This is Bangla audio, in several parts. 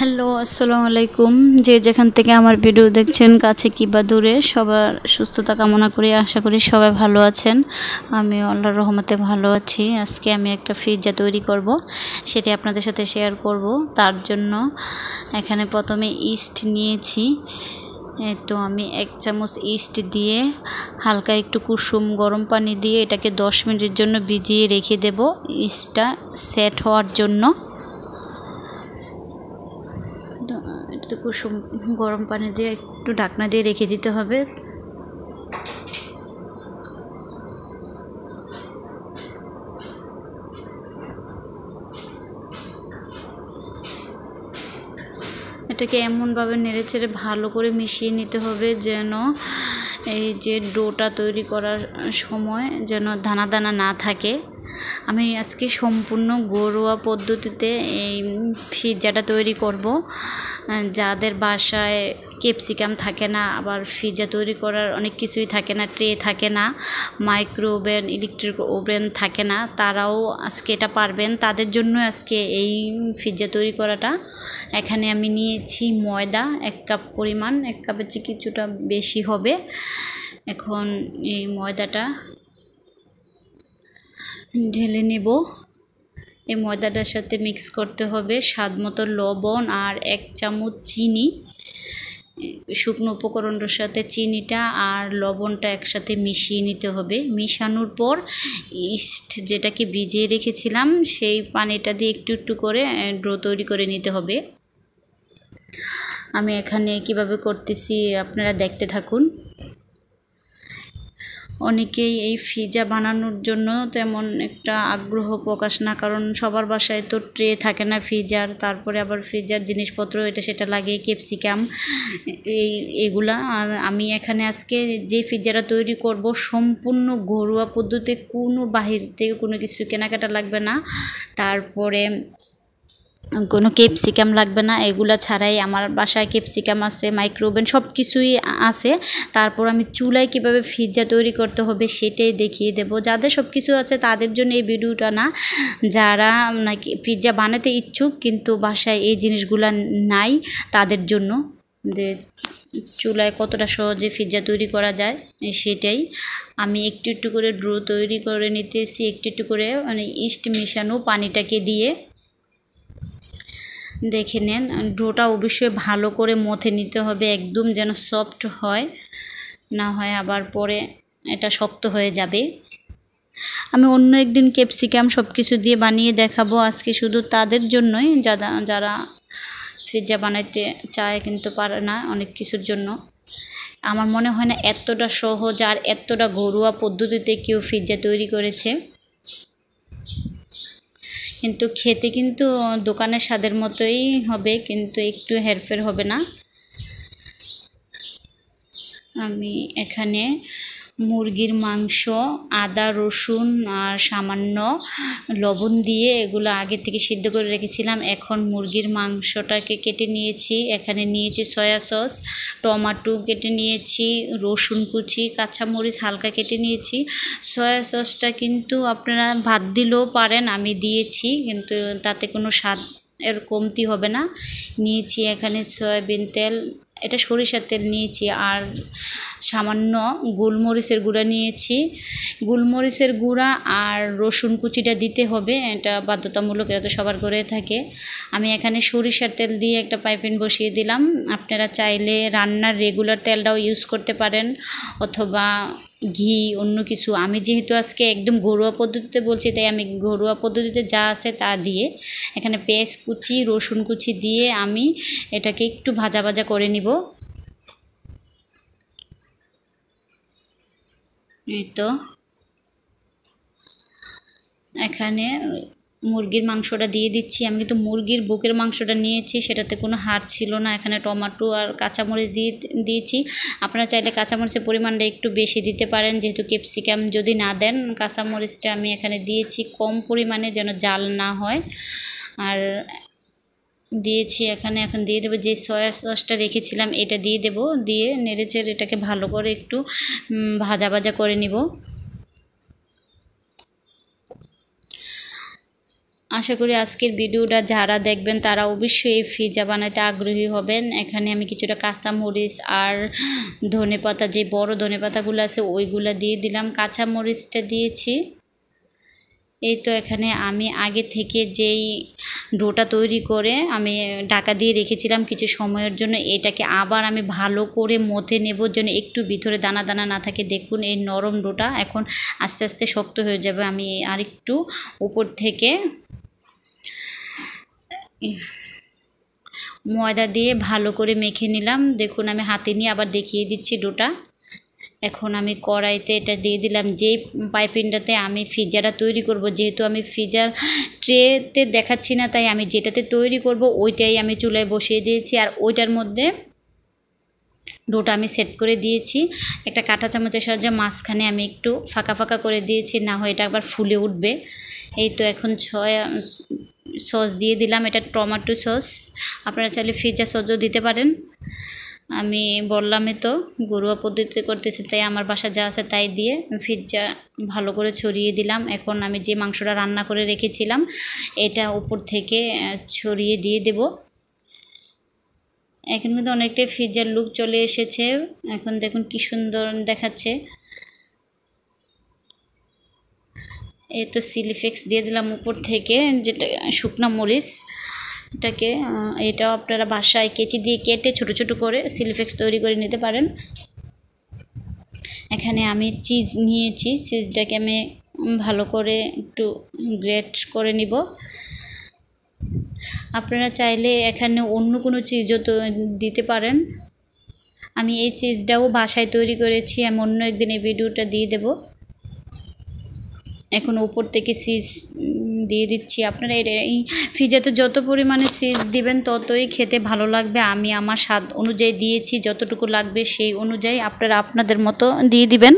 হ্যালো আসসালামু আলাইকুম যে যেখান থেকে আমার ভিডিও দেখছেন কাছে কি বা দূরে সবার সুস্থতা কামনা করি আশা করি সবাই ভালো আছেন আমি আল্লাহর রহমতে ভালো আছি আজকে আমি একটা ফ্রিজা তৈরি করব সেটি আপনাদের সাথে শেয়ার করব তার জন্য এখানে প্রথমে ইস্ট নিয়েছি তো আমি এক চামচ ইস্ট দিয়ে হালকা একটু কুসুম গরম পানি দিয়ে এটাকে দশ মিনিটের জন্য ভিজিয়ে রেখে দেব ইস্টটা সেট হওয়ার জন্য একটু কুসুম গরম পানি দিয়ে একটু ঢাকনা দিয়ে রেখে দিতে হবে এটাকে এমনভাবে নেড়ে ছেড়ে ভালো করে মিশিয়ে নিতে হবে যেন এই যে ডোটা তৈরি করার সময় যেন দানা দানা না থাকে আমি আজকে সম্পূর্ণ ঘরোয়া পদ্ধতিতে এই ফিজাটা তৈরি করব যাদের বাসায় ক্যাপসিকাম থাকে না আবার ফিজা তৈরি করার অনেক কিছুই থাকে না ট্রে থাকে না মাইক্রো ওভেন ইলেকট্রিক ওভেন থাকে না তারাও আজকে এটা পারবেন তাদের জন্য আজকে এই ফিজা তৈরি করাটা এখানে আমি নিয়েছি ময়দা এক কাপ পরিমাণ এক কাপের চেয়ে কিছুটা বেশি হবে এখন এই ময়দাটা ঢেলে নেব এই ময়দাটার সাথে মিক্স করতে হবে স্বাদ মতো লবণ আর এক চামচ চিনি শুকনো উপকরণটার সাথে চিনিটা আর লবণটা একসাথে মিশিয়ে নিতে হবে মিশানোর পর ইস্ট যেটাকে ভিজিয়ে রেখেছিলাম সেই পানিটা দিয়ে একটু একটু করে ড্রো তৈরি করে নিতে হবে আমি এখানে কিভাবে করতেছি আপনারা দেখতে থাকুন অনেকেই এই ফিজা বানানোর জন্য তেমন একটা আগ্রহ প্রকাশ না কারণ সবার বাসায় তো ট্রে থাকে না ফ্রিজার তারপরে আবার ফ্রিজার জিনিসপত্র এটা সেটা লাগে ক্যাপসিকাম এই এগুলা আর আমি এখানে আজকে যে ফিজাটা তৈরি করব সম্পূর্ণ ঘরোয়া পদ্ধতিতে কোনো বাহির থেকে কোনো কিছু কেনাকাটা লাগবে না তারপরে কোনো ক্যাপসিকাম লাগবে না এগুলা ছাড়াই আমার বাসায় ক্যাপসিকাম আছে মাইক্রোওভেন সব কিছুই আছে তারপর আমি চুলায় কিভাবে ফিজা তৈরি করতে হবে সেটাই দেখিয়ে দেব যাদের সব কিছু আছে তাদের জন্য এই ভিডিওটা না যারা নাকি পিৎজা বানাতে ইচ্ছুক কিন্তু বাসায় এই জিনিসগুলা নাই তাদের জন্য যে চুলায় কতটা সহজে পিৎজা তৈরি করা যায় সেটাই আমি একটু একটু করে ড্রো তৈরি করে নিতেছি একটু একটু করে মানে ইস্ট মেশানো পানিটাকে দিয়ে দেখে নেন ডোটা অবশ্যই ভালো করে মথে নিতে হবে একদম যেন সফট হয় না হয় আবার পরে এটা শক্ত হয়ে যাবে আমি অন্য একদিন ক্যাপসিকাম সব কিছু দিয়ে বানিয়ে দেখাবো আজকে শুধু তাদের জন্যই যারা যারা পিৎজা বানাইতে চায় কিন্তু পারে না অনেক কিছুর জন্য আমার মনে হয় না এতটা সহজ আর এতটা ঘরোয়া পদ্ধতিতে কেউ পিৎজা তৈরি করেছে কিন্তু খেতে কিন্তু দোকানের স্বাদের মতোই হবে কিন্তু একটু হেরফের হবে না আমি এখানে মুরগির মাংস আদা রসুন আর সামান্য লবণ দিয়ে এগুলো আগে থেকে সিদ্ধ করে রেখেছিলাম এখন মুরগির মাংসটাকে কেটে নিয়েছি এখানে নিয়েছি সয়া সস টমাটো কেটে নিয়েছি রসুন কুচি কাঁচামরিচ হালকা কেটে নিয়েছি সয়া সসটা কিন্তু আপনারা ভাত দিলেও পারেন আমি দিয়েছি কিন্তু তাতে কোনো স্বাদ এর কমতি হবে না নিয়েছি এখানে সয়াবিন তেল এটা সরিষার তেল নিয়েছি আর সামান্য গোলমরিচের গুঁড়া নিয়েছি গোলমরিচের গুঁড়া আর রসুন কুচিটা দিতে হবে এটা বাধ্যতামূলক এটা তো সবার করে থাকে আমি এখানে সরিষার তেল দিয়ে একটা পাইপিন বসিয়ে দিলাম আপনারা চাইলে রান্নার রেগুলার তেলটাও ইউজ করতে পারেন অথবা ঘি অন্য কিছু আমি যেহেতু আজকে একদম ঘরোয়া পদ্ধতিতে বলছি তাই আমি ঘরোয়া পদ্ধতিতে যা আছে তা দিয়ে এখানে পেঁয়াজ কুচি রসুন কুচি দিয়ে আমি এটাকে একটু ভাজা ভাজা করে নিব এই তো এখানে মুরগির মাংসটা দিয়ে দিচ্ছি আমি কিন্তু মুরগির বুকের মাংসটা নিয়েছি সেটাতে কোনো হাড় ছিল না এখানে টমাটো আর কাঁচামরিচ দিয়ে দিয়েছি আপনারা চাইলে কাঁচামরিচের পরিমাণটা একটু বেশি দিতে পারেন যেহেতু ক্যাপসিকাম যদি না দেন কাঁচামরিচটা আমি এখানে দিয়েছি কম পরিমাণে যেন জাল না হয় আর দিয়েছি এখানে এখন দিয়ে দেবো যে সয়া সসটা রেখেছিলাম এটা দিয়ে দেবো দিয়ে নেড়েচেড়ে এটাকে ভালো করে একটু ভাজা ভাজা করে নিব আশা করি আজকের ভিডিওটা যারা দেখবেন তারা অবশ্যই এই ফিজা বানাতে আগ্রহী হবেন এখানে আমি কিছুটা কাঁচামরিচ আর ধনে পাতা যে বড় ধনে পাতাগুলো আছে ওইগুলো দিয়ে দিলাম কাঁচা মরিচটা দিয়েছি এই তো এখানে আমি আগে থেকে যেই ডোটা তৈরি করে আমি ঢাকা দিয়ে রেখেছিলাম কিছু সময়ের জন্য এটাকে আবার আমি ভালো করে মথে নেব যেন একটু ভিতরে দানা দানা না থাকে দেখুন এই নরম ডোটা এখন আস্তে আস্তে শক্ত হয়ে যাবে আমি আর একটু উপর থেকে ময়দা দিয়ে ভালো করে মেখে নিলাম দেখুন আমি হাতে নিয়ে আবার দেখিয়ে দিচ্ছি ডোটা এখন আমি কড়াইতে এটা দিয়ে দিলাম যেই পাইপিনটাতে আমি ফ্রিজারটা তৈরি করব যেহেতু আমি ফ্রিজার ট্রেতে দেখাচ্ছি না তাই আমি যেটাতে তৈরি করব ওইটাই আমি চুলায় বসিয়ে দিয়েছি আর ওইটার মধ্যে ডোটা আমি সেট করে দিয়েছি একটা কাঁটা চামচের সাহায্যে মাঝখানে আমি একটু ফাঁকা ফাঁকা করে দিয়েছি না হয় এটা আবার ফুলে উঠবে এই তো এখন ছয় সস দিয়ে দিলাম এটা টমাটো সস আপনারা চাইলে ফিজা সসও দিতে পারেন আমি বললামই তো ঘরোয়া পদ্ধতিতে করতেছি তাই আমার বাসা যা আছে তাই দিয়ে ফিজ্জা ভালো করে ছড়িয়ে দিলাম এখন আমি যে মাংসটা রান্না করে রেখেছিলাম এটা উপর থেকে ছড়িয়ে দিয়ে দেব এখন কিন্তু অনেকটাই ফিজ্জার লুক চলে এসেছে এখন দেখুন কি সুন্দর দেখাচ্ছে এ তো সিলিফেক্স দিয়ে দিলাম উপর থেকে যেটা শুকনো মরিচ এটাকে এটাও আপনারা বাসায় কেচি দিয়ে কেটে ছোট ছোট করে সিলিফেক্স তৈরি করে নিতে পারেন এখানে আমি চিজ নিয়েছি চিজটাকে আমি ভালো করে একটু গ্রেট করে নিব আপনারা চাইলে এখানে অন্য কোনো চিজও দিতে পারেন আমি এই চিজটাও বাসায় তৈরি করেছি আমি অন্য একদিন এই ভিডিওটা দিয়ে দেবো এখন উপর থেকে সিজ দিয়ে দিচ্ছি আপনারা এটা এই ফ্রিজেতে যত পরিমাণে সিজ দিবেন ততই খেতে ভালো লাগবে আমি আমার স্বাদ অনুযায়ী দিয়েছি যতটুকু লাগবে সেই অনুযায়ী আপনারা আপনাদের মতো দিয়ে দিবেন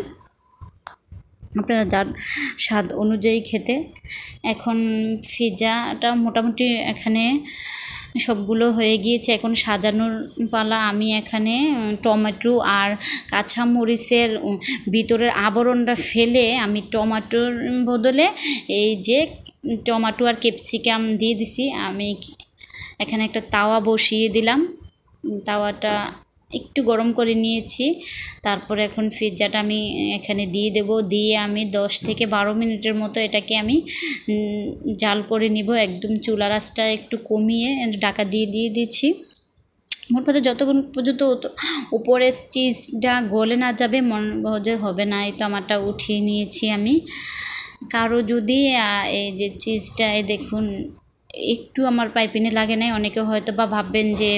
আপনারা যার স্বাদ অনুযায়ী খেতে এখন ফিজাটা মোটামুটি এখানে সবগুলো হয়ে গিয়েছে এখন সাজানোর পালা আমি এখানে টমেটো আর মরিচের ভিতরের আবরণটা ফেলে আমি টমাটোর বদলে এই যে টমাটো আর ক্যাপসিকাম দিয়ে দিছি আমি এখানে একটা তাওয়া বসিয়ে দিলাম তাওয়াটা একটু গরম করে নিয়েছি তারপরে এখন পিৎজাটা আমি এখানে দিয়ে দেব দিয়ে আমি 10 থেকে বারো মিনিটের মতো এটাকে আমি জাল করে নিব একদম চুলা রাসটা একটু কমিয়ে ডাকা দিয়ে দিয়ে দিচ্ছি মোট কথা যতক্ষণ পর্যন্ত উপরে চিজটা গলে না যাবে মন ভজে হবে না এই তো আমারটা উঠিয়ে নিয়েছি আমি কারো যদি এই যে চিজটা দেখুন একটু আমার পাইপিনে লাগে নাই অনেকে হয়তো বা ভাববেন যে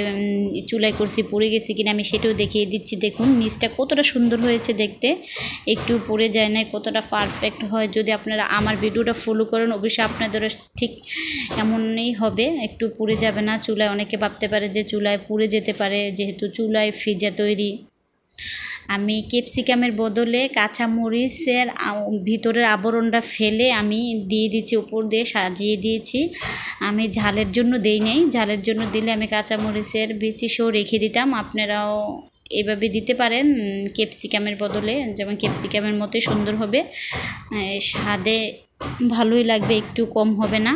চুলাই করছি পুড়ে গেছি কিনা আমি সেটাও দেখিয়ে দিচ্ছি দেখুন নিচটা কতটা সুন্দর হয়েছে দেখতে একটু পড়ে যায় নাই কতটা পারফেক্ট হয় যদি আপনারা আমার ভিডিওটা ফলো করেন অবশ্যই আপনাদের ঠিক এমনই হবে একটু পুড়ে যাবে না চুলায় অনেকে ভাবতে পারে যে চুলায় পুড়ে যেতে পারে যেহেতু চুলায় ফিজা তৈরি আমি ক্যাপসিকামের বদলে কাঁচা মরিচের ভিতরের আবরণটা ফেলে আমি দিয়ে দিচ্ছি উপর দিয়ে সাজিয়ে দিয়েছি আমি ঝালের জন্য দেই নেই ঝালের জন্য দিলে আমি কাঁচা মরিচের বিচি সহ রেখে দিতাম আপনারাও এভাবে দিতে পারেন ক্যাপসিকামের বদলে যেমন ক্যাপসিকামের মতোই সুন্দর হবে স্বাদে ভালোই লাগবে একটু কম হবে না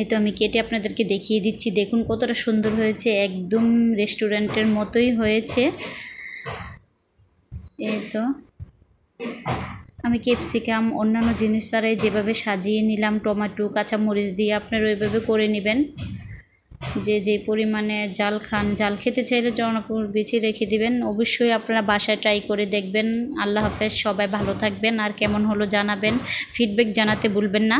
এই তো আমি কেটে আপনাদেরকে দেখিয়ে দিচ্ছি দেখুন কতটা সুন্দর হয়েছে একদম রেস্টুরেন্টের মতোই হয়েছে এই তো আমি ক্যাপসিকাম অন্যান্য জিনিস ছাড়াই যেভাবে সাজিয়ে নিলাম টমেটো কাঁচামরিচ দিয়ে আপনারা ওইভাবে করে নেবেন যে যে পরিমাণে জাল খান জাল খেতে চাইলে জনপুর বেছে রেখে দিবেন অবশ্যই আপনারা বাসায় ট্রাই করে দেখবেন আল্লাহ হাফেজ সবাই ভালো থাকবেন আর কেমন হলো জানাবেন ফিডব্যাক জানাতে ভুলবেন না